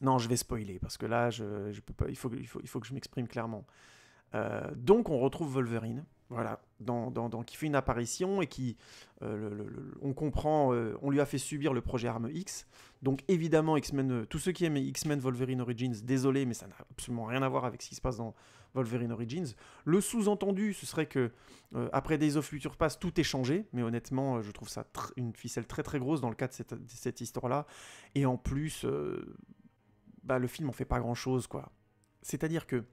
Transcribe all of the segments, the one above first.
Non, je vais spoiler parce que là, je, je peux pas, il, faut, il, faut, il faut que je m'exprime clairement. Euh, donc, on retrouve Wolverine, voilà, dans, dans, qui fait une apparition et qui, euh, on comprend, euh, on lui a fait subir le projet Arme X. Donc, évidemment, X-Men, tous ceux qui aiment X-Men Wolverine Origins, désolé, mais ça n'a absolument rien à voir avec ce qui se passe dans Wolverine Origins. Le sous-entendu, ce serait que après Days of Future pass tout est changé, mais honnêtement, je trouve ça une ficelle très très grosse dans le cadre de cette, cette histoire-là. Et en plus le film en fait pas grand chose, quoi. C'est-à-dire que,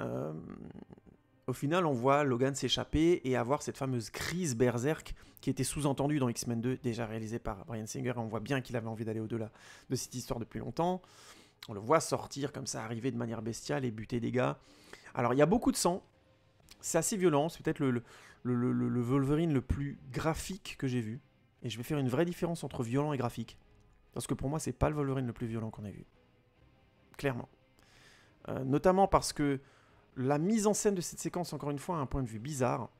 euh, au final, on voit Logan s'échapper et avoir cette fameuse crise berserk qui était sous-entendue dans X-Men 2, déjà réalisée par Brian Singer, on voit bien qu'il avait envie d'aller au-delà de cette histoire depuis longtemps. On le voit sortir comme ça, arriver de manière bestiale et buter des gars. Alors, il y a beaucoup de sang, c'est assez violent, c'est peut-être le, le, le, Wolverine le plus graphique que j'ai vu. Et je vais faire une vraie différence entre violent et graphique. Parce que pour moi, c'est pas le Wolverine le plus violent qu'on ait vu clairement. Euh, notamment parce que la mise en scène de cette séquence, encore une fois, a un point de vue bizarre.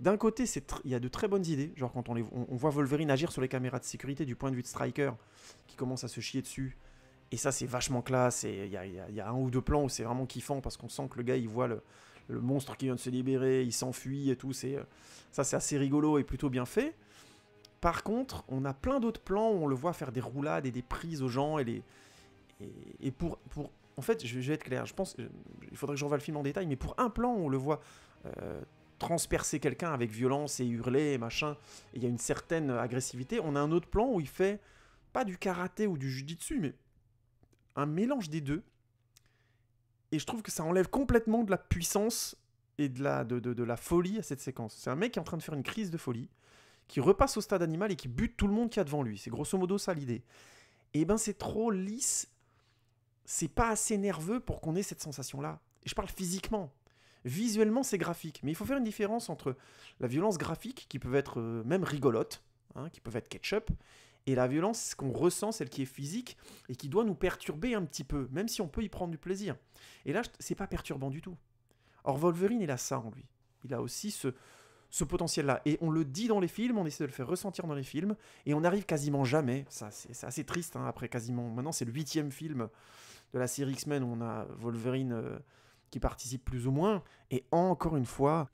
D'un côté, il y a de très bonnes idées, genre quand on, les, on, voit Wolverine agir sur les caméras de sécurité du point de vue de Striker, qui commence à se chier dessus, et ça c'est vachement classe, et il y a, y a, un ou deux plans où c'est vraiment kiffant, parce qu'on sent que le gars, il voit le, monstre qui vient de se libérer, il s'enfuit et tout, c'est euh, ça c'est assez rigolo et plutôt bien fait. Par contre, on a plein d'autres plans où on le voit faire des roulades et des prises aux gens, et les, et, pour, pour, en fait, je, vais être clair, je pense, euh, il faudrait que j'envoie le film en détail, mais pour un plan, on le voit euh, transpercer quelqu'un avec violence et hurler et machin, il y a une certaine agressivité. On a un autre plan où il fait pas du karaté ou du dessus mais un mélange des deux. Et je trouve que ça enlève complètement de la puissance et de la, de, de, la folie à cette séquence. C'est un mec qui est en train de faire une crise de folie, qui repasse au stade animal et qui bute tout le monde qui a devant lui. C'est grosso modo ça l'idée. Et eh ben c'est trop lisse c'est pas assez nerveux pour qu'on ait cette sensation-là. Et je parle physiquement. Visuellement, c'est graphique. Mais il faut faire une différence entre la violence graphique, qui peut être euh, même rigolote, hein, qui peut être ketchup, et la violence qu'on ressent, celle qui est physique, et qui doit nous perturber un petit peu, même si on peut y prendre du plaisir. Et là, c'est pas perturbant du tout. Or, Wolverine, il a ça en lui. Il a aussi ce, ce potentiel-là. Et on le dit dans les films, on essaie de le faire ressentir dans les films, et on n'arrive quasiment jamais. Ça, c'est assez triste, hein, après quasiment. Maintenant, c'est le huitième film de la série X-Men on a Wolverine euh, qui participe plus ou moins. Et encore une fois,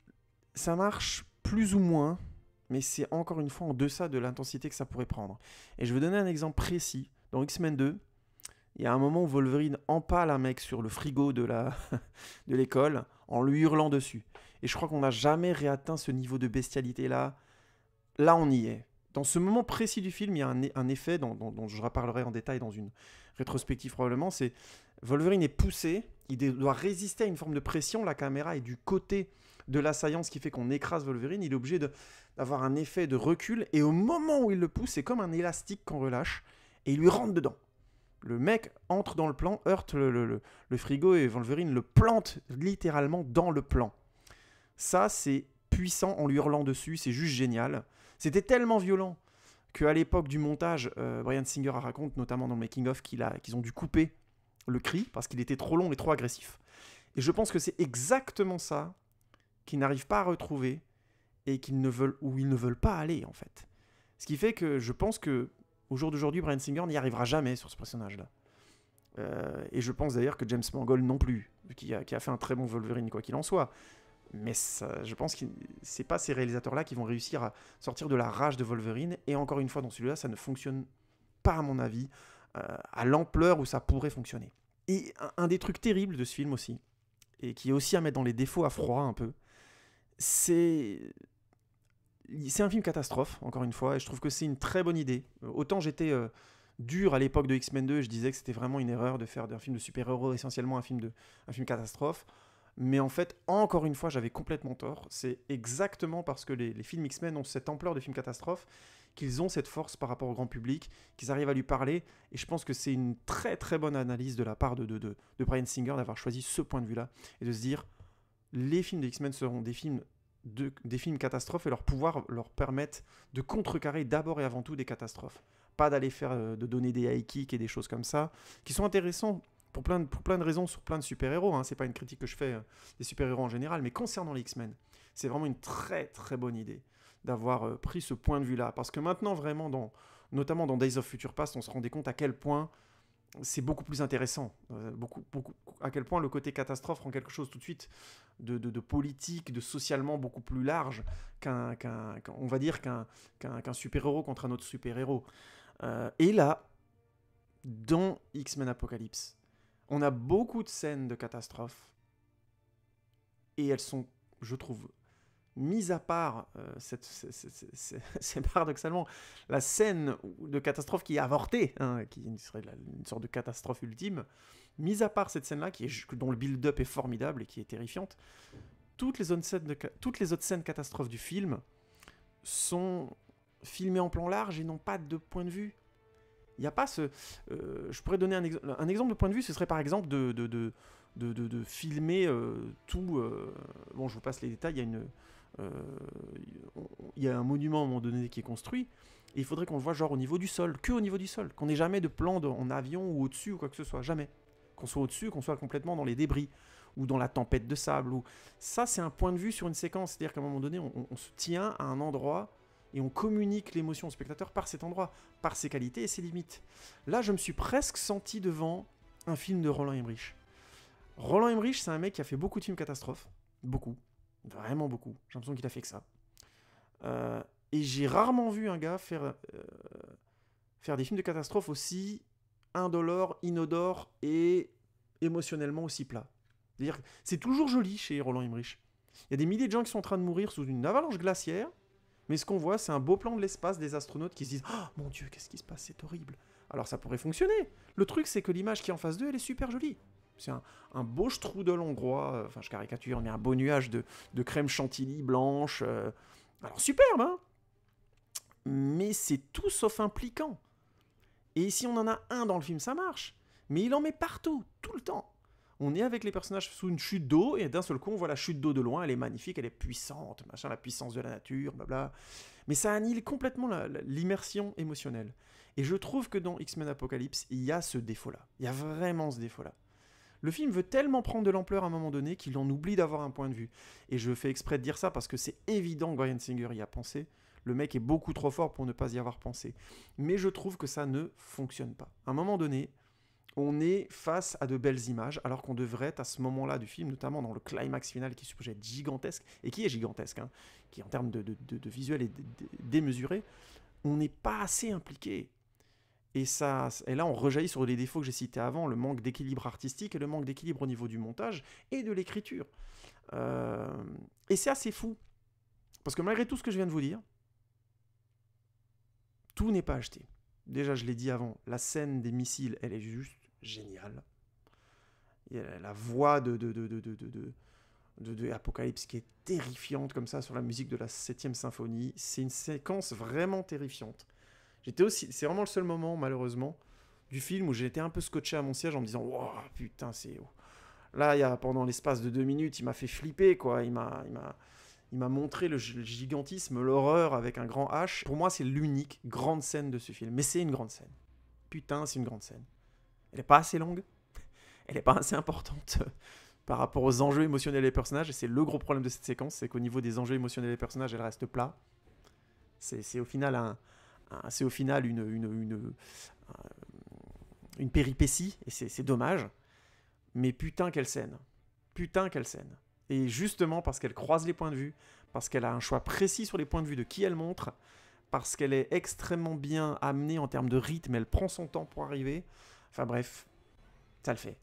ça marche plus ou moins, mais c'est encore une fois en deçà de l'intensité que ça pourrait prendre. Et je vais donner un exemple précis. Dans X-Men 2, il y a un moment où Wolverine empale un mec sur le frigo de la de l'école en lui hurlant dessus. Et je crois qu'on n'a jamais réatteint ce niveau de bestialité là. Là, on y est. Dans ce moment précis du film, il y a un, effet dont je reparlerai en détail dans une, rétrospectif probablement, c'est Wolverine est poussé, il doit résister à une forme de pression, la caméra est du côté de l'assaillance qui fait qu'on écrase Wolverine, il est obligé d'avoir un effet de recul, et au moment où il le pousse, c'est comme un élastique qu'on relâche, et il lui rentre dedans. Le mec entre dans le plan, heurte le frigo, et Wolverine le plante littéralement dans le plan. Ça, c'est puissant en lui hurlant dessus, c'est juste génial. C'était tellement violent qu'à l'époque du montage, euh, Brian Singer raconte, notamment dans le making-of, qu'ils ont dû couper le cri parce qu'il était trop long et trop agressif. Et je pense que c'est exactement ça qu'ils n'arrivent pas à retrouver et qu'ils ne veulent ils ne veulent pas aller en fait. Ce qui fait que je pense que au jour d'aujourd'hui, Brian Singer n'y arrivera jamais sur ce personnage-là. Euh, et je pense d'ailleurs que James Mangold non plus, qui a, fait un très bon Wolverine quoi qu'il en soit mais je pense que c'est pas ces réalisateurs-là qui vont réussir à sortir de la rage de Wolverine. Et encore une fois, dans celui-là, ça ne fonctionne pas, à mon avis, euh, à l'ampleur où ça pourrait fonctionner. Et un, des trucs terribles de ce film aussi, et qui est aussi à mettre dans les défauts à froid un peu, c'est. C'est un film catastrophe, encore une fois, et je trouve que c'est une très bonne idée. Euh, autant j'étais. Euh, dur à l'époque de X-Men 2, je disais que c'était vraiment une erreur de faire d'un film de super-héros essentiellement un film de un film catastrophe. Mais en fait, encore une fois, j'avais complètement tort. C'est exactement parce que les, films X-Men ont cette ampleur de films catastrophe qu'ils ont cette force par rapport au grand public, qu'ils arrivent à lui parler. Et je pense que c'est une très très bonne analyse de la part de, de, Brian Singer d'avoir choisi ce point de vue-là et de se dire les films de X-Men seront des films de, des films catastrophes et leur pouvoir leur permettre de contrecarrer d'abord et avant tout des catastrophes. Pas d'aller faire, euh, de donner des high kicks et des choses comme ça, qui sont intéressants pour plein de, raisons sur plein de super-héros. Hein. C'est pas une critique que je fais euh, des super-héros en général, mais concernant les X-Men, c'est vraiment une très très bonne idée d'avoir euh, pris ce point de vue-là. Parce que maintenant, vraiment, notamment dans Days of Future Past, on se rendait compte à quel point c'est beaucoup plus intéressant. Euh, beaucoup, à quel point le côté catastrophe rend quelque chose tout de suite de, politique, de socialement beaucoup plus large qu'un, on va dire qu'un, super-héros contre un autre super-héros. et là, dans X-Men Apocalypse, on a beaucoup de scènes de catastrophe Et elles sont, je trouve, mises à part, euh, c'est paradoxalement la scène de catastrophe qui est avortée, hein, qui serait une sorte de catastrophe ultime, mises à part cette scène-là, qui est dont le build-up est formidable et qui est terrifiante, toutes les, autres scènes toutes les autres scènes catastrophes du film sont filmées en plan large et n'ont pas de point de vue. Il a pas ce... Euh, je pourrais donner un, un, exemple de point de vue, ce serait par exemple de, de, de, de, filmer euh, tout... Euh, bon, je vous passe les détails, il y a une... Il y a un monument à un moment donné qui est construit, et il faudrait qu'on le voit genre au niveau du sol, que au niveau du sol, qu'on n'ait jamais de plan en avion ou au-dessus ou quoi que ce soit, jamais. Qu'on soit au-dessus, qu'on soit complètement dans les débris, ou dans la tempête de sable, ou... Ça, c'est un point de vue sur une séquence, c'est-à-dire qu'à un moment donné, on se tient à un endroit et on communique l'émotion au spectateur par cet endroit, par ses qualités et ses limites. Là, je me suis presque senti devant un film de Roland Emmerich. Roland Emmerich, c'est un mec qui a fait beaucoup de films catastrophes, beaucoup, vraiment beaucoup. J'ai l'impression qu'il a fait que ça. Euh, et j'ai rarement vu un gars faire, euh, faire des films de catastrophes aussi indolores, inodores et émotionnellement aussi plats. cest c'est toujours joli chez Roland Emmerich. Il y a des milliers de gens qui sont en train de mourir sous une avalanche glaciaire. Mais ce qu'on voit, c'est un beau plan de l'espace des astronautes qui se disent Oh mon dieu, qu'est-ce qui se passe C'est horrible. Alors ça pourrait fonctionner. Le truc, c'est que l'image qui est en face d'eux, elle est super jolie. C'est un, un, beau de hongrois, euh, enfin je caricature, mais un beau nuage de, crème chantilly blanche. Euh. alors superbe, hein Mais c'est tout sauf impliquant. Et si on en a un dans le film, ça marche. Mais il en met partout, tout le temps on est avec les personnages sous une chute d'eau, et d'un seul coup, on voit la chute d'eau de loin, elle est magnifique, elle est puissante, machin, la puissance de la nature, bla. Mais ça annule complètement l'immersion émotionnelle. Et je trouve que dans X-Men Apocalypse, il y a ce défaut-là. Il y a vraiment ce défaut-là. Le film veut tellement prendre de l'ampleur à un moment donné qu'il en oublie d'avoir un point de vue. Et je fais exprès de dire ça parce que c'est évident que Brian Singer y a pensé. Le mec est beaucoup trop fort pour ne pas y avoir pensé. Mais je trouve que ça ne fonctionne pas. À un moment donné, on est face à de belles images, alors qu'on devrait à ce moment-là du film, notamment dans le climax final qui est supposé être gigantesque, et qui est gigantesque, hein, qui en termes de, visuel est démesuré, on n'est pas assez impliqué. Et, ça, et là, on rejaillit sur les défauts que j'ai cités avant, le manque d'équilibre artistique et le manque d'équilibre au niveau du montage et de l'écriture. Euh, et c'est assez fou. Parce que malgré tout ce que je viens de vous dire, tout n'est pas acheté. Déjà, je l'ai dit avant, la scène des missiles, elle est juste génial. Il y a la voix de, de, de, de de, Apocalypse qui est terrifiante comme ça sur la musique de la 7 symphonie. C'est une séquence vraiment terrifiante. J'étais aussi, c'est vraiment le seul moment malheureusement du film où j'étais un peu scotché à mon siège en me disant waouh putain, c'est là il y a pendant l'espace de deux minutes, il m'a fait flipper quoi, il m'a il m'a il m'a montré le gigantisme, l'horreur avec un grand H. Pour moi, c'est l'unique grande scène de ce film, mais c'est une grande scène. Putain, c'est une grande scène elle n'est pas assez longue, elle n'est pas assez importante euh, par rapport aux enjeux émotionnels des personnages. Et c'est le gros problème de cette séquence, c'est qu'au niveau des enjeux émotionnels des personnages, elle reste plat. C'est au final, c'est au final une, une, une euh, péripétie, et c'est dommage. Mais putain, quelle scène! Putain, quelle scène! Et justement parce qu'elle croise les points de vue, parce qu'elle a un choix précis sur les points de vue de qui elle montre, parce qu'elle est extrêmement bien amenée en termes de rythme, elle prend son temps pour arriver. Enfin bref, ça le fait.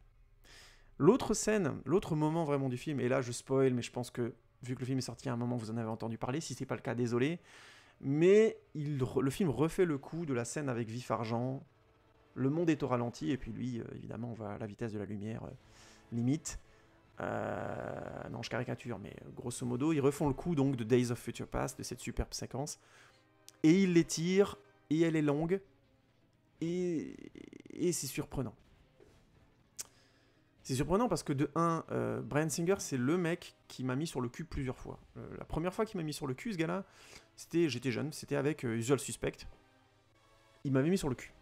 L'autre scène, l'autre moment vraiment du film, et là je spoil, mais je pense que vu que le film est sorti à un moment, vous en avez entendu parler. Si c'est pas le cas, désolé. Mais le film refait le coup de la scène avec Vif Argent. Le monde est au ralenti, et puis lui, euh, évidemment, on va à la vitesse de la lumière, euh, limite. Euh, non, je caricature, mais grosso modo, ils refont le coup donc de Days of Future Past, de cette superbe séquence. Et ils l'étirent, et elle est longue, et, c'est surprenant. C'est surprenant parce que de 1, euh, Brian Singer, c'est le mec qui m'a mis sur le cul plusieurs fois. Euh, la première fois qu'il m'a mis sur le cul, ce gars-là, c'était, j'étais jeune, c'était avec euh, Usual Suspect. Il m'avait mis sur le cul.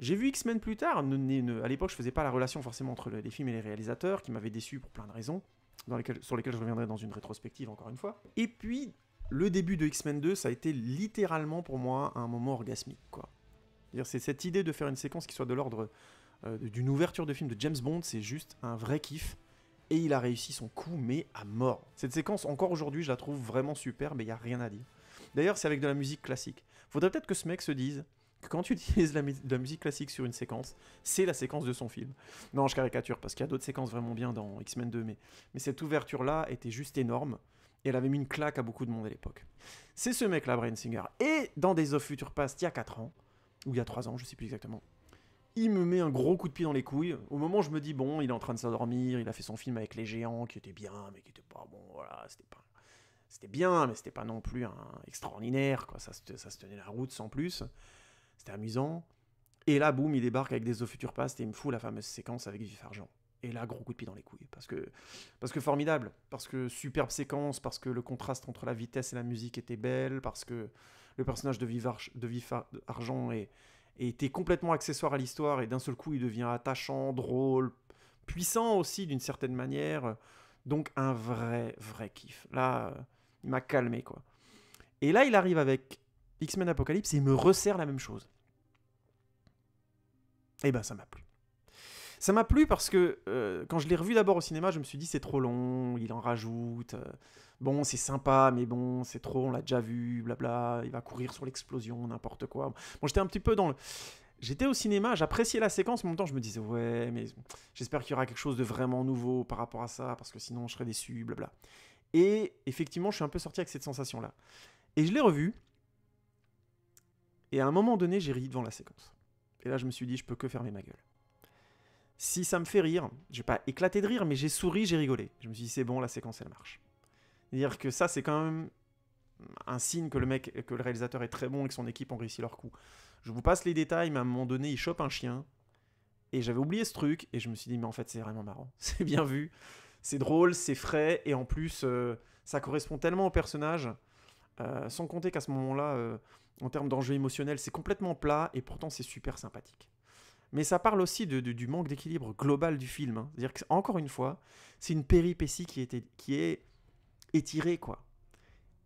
J'ai vu X-Men plus tard, à l'époque je faisais pas la relation forcément entre les films et les réalisateurs, qui m'avaient déçu pour plein de raisons, sur lesquelles je reviendrai dans une rétrospective encore une fois. Et puis, le début de X-Men 2, ça a été littéralement pour moi un moment orgasmique, quoi. C'est cette idée de faire une séquence qui soit de l'ordre euh, d'une ouverture de film de James Bond, c'est juste un vrai kiff. Et il a réussi son coup, mais à mort. Cette séquence, encore aujourd'hui, je la trouve vraiment super, mais il n'y a rien à dire. D'ailleurs, c'est avec de la musique classique. Faudrait peut-être que ce mec se dise que quand tu utilises la, de la musique classique sur une séquence, c'est la séquence de son film. Non, je caricature, parce qu'il y a d'autres séquences vraiment bien dans X-Men 2, mais, cette ouverture-là était juste énorme et elle avait mis une claque à beaucoup de monde à l'époque. C'est ce mec-là, Brainsinger. Singer. Et dans Days of Future Past, il y a 4 ans, ou il y a trois ans, je sais plus exactement. Il me met un gros coup de pied dans les couilles. Au moment où je me dis, bon, il est en train de s'endormir, il a fait son film avec les géants qui était bien, mais qui était pas bon, voilà, c'était pas. C'était bien, mais c'était pas non plus un extraordinaire, quoi. Ça, se tenait la route sans plus. C'était amusant. Et là, boum, il débarque avec des eaux future past et il me fout la fameuse séquence avec Vif Argent. Et là, gros coup de pied dans les couilles. Parce que, parce que formidable, parce que superbe séquence, parce que le contraste entre la vitesse et la musique était belle, parce que le personnage de Vif de Argent était complètement accessoire à l'histoire et d'un seul coup il devient attachant, drôle, puissant aussi d'une certaine manière. Donc un vrai, vrai kiff. Là, euh, il m'a calmé quoi. Et là, il arrive avec X-Men Apocalypse et il me resserre la même chose. Et eh ben ça m'a plu. Ça m'a plu parce que euh, quand je l'ai revu d'abord au cinéma, je me suis dit c'est trop long, il en rajoute. Euh, bon, c'est sympa, mais bon, c'est trop, on l'a déjà vu, blabla. Il va courir sur l'explosion, n'importe quoi. Bon, j'étais un petit peu dans le. J'étais au cinéma, j'appréciais la séquence, mais en même temps je me disais ouais, mais j'espère qu'il y aura quelque chose de vraiment nouveau par rapport à ça, parce que sinon je serais déçu, blabla. Et effectivement, je suis un peu sorti avec cette sensation-là. Et je l'ai revu. Et à un moment donné, j'ai ri devant la séquence. Et là, je me suis dit, je peux que fermer ma gueule. Si ça me fait rire, j'ai pas éclaté de rire, mais j'ai souri, j'ai rigolé. Je me suis dit, c'est bon, la séquence, elle marche. C'est-à-dire que ça, c'est quand même un signe que le mec, que le réalisateur est très bon et que son équipe ont réussi leur coup. Je vous passe les détails, mais à un moment donné, il chope un chien. Et j'avais oublié ce truc, et je me suis dit, mais en fait, c'est vraiment marrant. C'est bien vu, c'est drôle, c'est frais, et en plus, euh, ça correspond tellement au personnage. Euh, sans compter qu'à ce moment-là, euh, en termes d'enjeu émotionnel, c'est complètement plat, et pourtant, c'est super sympathique mais ça parle aussi du manque d'équilibre global du film. Hein. C'est-à-dire qu'encore une fois, c'est une péripétie qui, était, qui est étirée, quoi.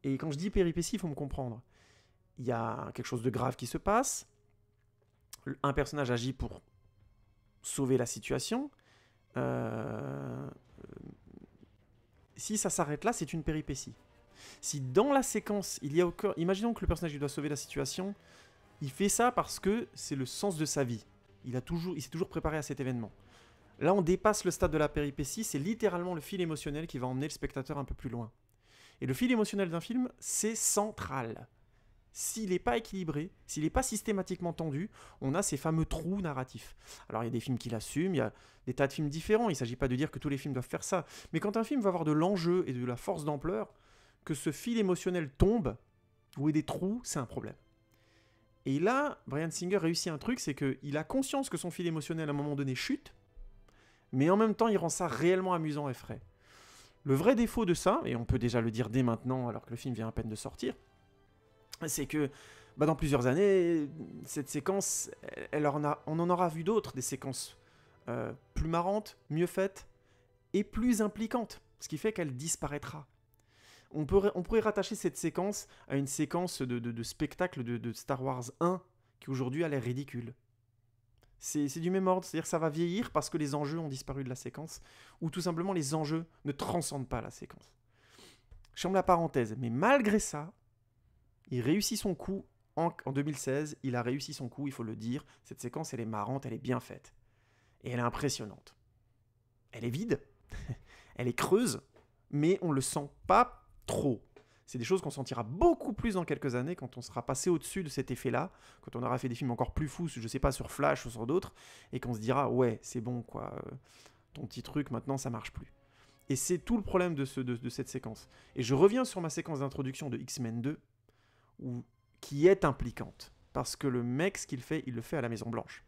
Et quand je dis péripétie, il faut me comprendre. Il y a quelque chose de grave qui se passe, un personnage agit pour sauver la situation. Euh, euh, si ça s'arrête là, c'est une péripétie. Si dans la séquence, il y a au cœur... Imaginons que le personnage doit sauver la situation, il fait ça parce que c'est le sens de sa vie. Il, a toujours, il s'est toujours préparé à cet événement. Là, on dépasse le stade de la péripétie, c'est littéralement le fil émotionnel qui va emmener le spectateur un peu plus loin. Et le fil émotionnel d'un film, c'est central. S'il n'est pas équilibré, s'il n'est pas systématiquement tendu, on a ces fameux trous narratifs. Alors il y a des films qui l'assument, il y a des tas de films différents, il ne s'agit pas de dire que tous les films doivent faire ça, mais quand un film va avoir de l'enjeu et de la force d'ampleur, que ce fil émotionnel tombe, ou ait des trous, c'est un problème. Et là, Brian Singer réussit un truc, c'est qu'il a conscience que son fil émotionnel à un moment donné chute, mais en même temps, il rend ça réellement amusant et frais. Le vrai défaut de ça, et on peut déjà le dire dès maintenant alors que le film vient à peine de sortir, c'est que bah, dans plusieurs années, cette séquence, on en aura vu d'autres, des séquences euh, plus marrantes, mieux faites et plus impliquantes, ce qui fait qu'elle disparaîtra on, on pourrait rattacher cette séquence à une séquence de, de, spectacle de, Star Wars 1 qui aujourd'hui a l'air ridicule. C'est du même ordre, c'est-à-dire ça va vieillir parce que les enjeux ont disparu de la séquence, ou tout simplement les enjeux ne transcendent pas la séquence. Je ferme la parenthèse, mais malgré ça, il réussit son coup en, 2016, il a réussi son coup, il faut le dire, cette séquence elle est marrante, elle est bien faite, et elle est impressionnante. Elle est vide, elle est creuse, mais on ne le sent pas trop. C'est des choses qu'on sentira beaucoup plus dans quelques années quand on sera passé au-dessus de cet effet-là, quand on aura fait des films encore plus fous, je sais pas, sur Flash ou sur d'autres, et qu'on se dira ouais, c'est bon quoi, euh, ton petit truc maintenant ça marche plus. Et c'est tout le problème de, ce, de, cette séquence. Et je reviens sur ma séquence d'introduction de X-Men 2, qui est impliquante, parce que le mec, ce qu'il fait, il le fait à la Maison Blanche.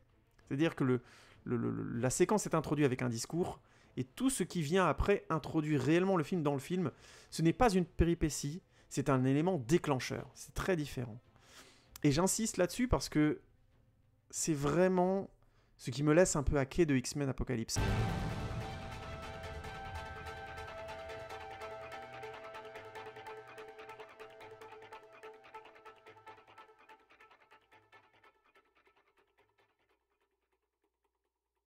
C'est-à-dire que la séquence est introduite avec un discours, et tout ce qui vient après introduit réellement le film dans le film. Ce n'est pas une péripétie, c'est un élément déclencheur. C'est très différent. Et j'insiste là-dessus parce que c'est vraiment ce qui me laisse un peu hacker de X-Men Apocalypse.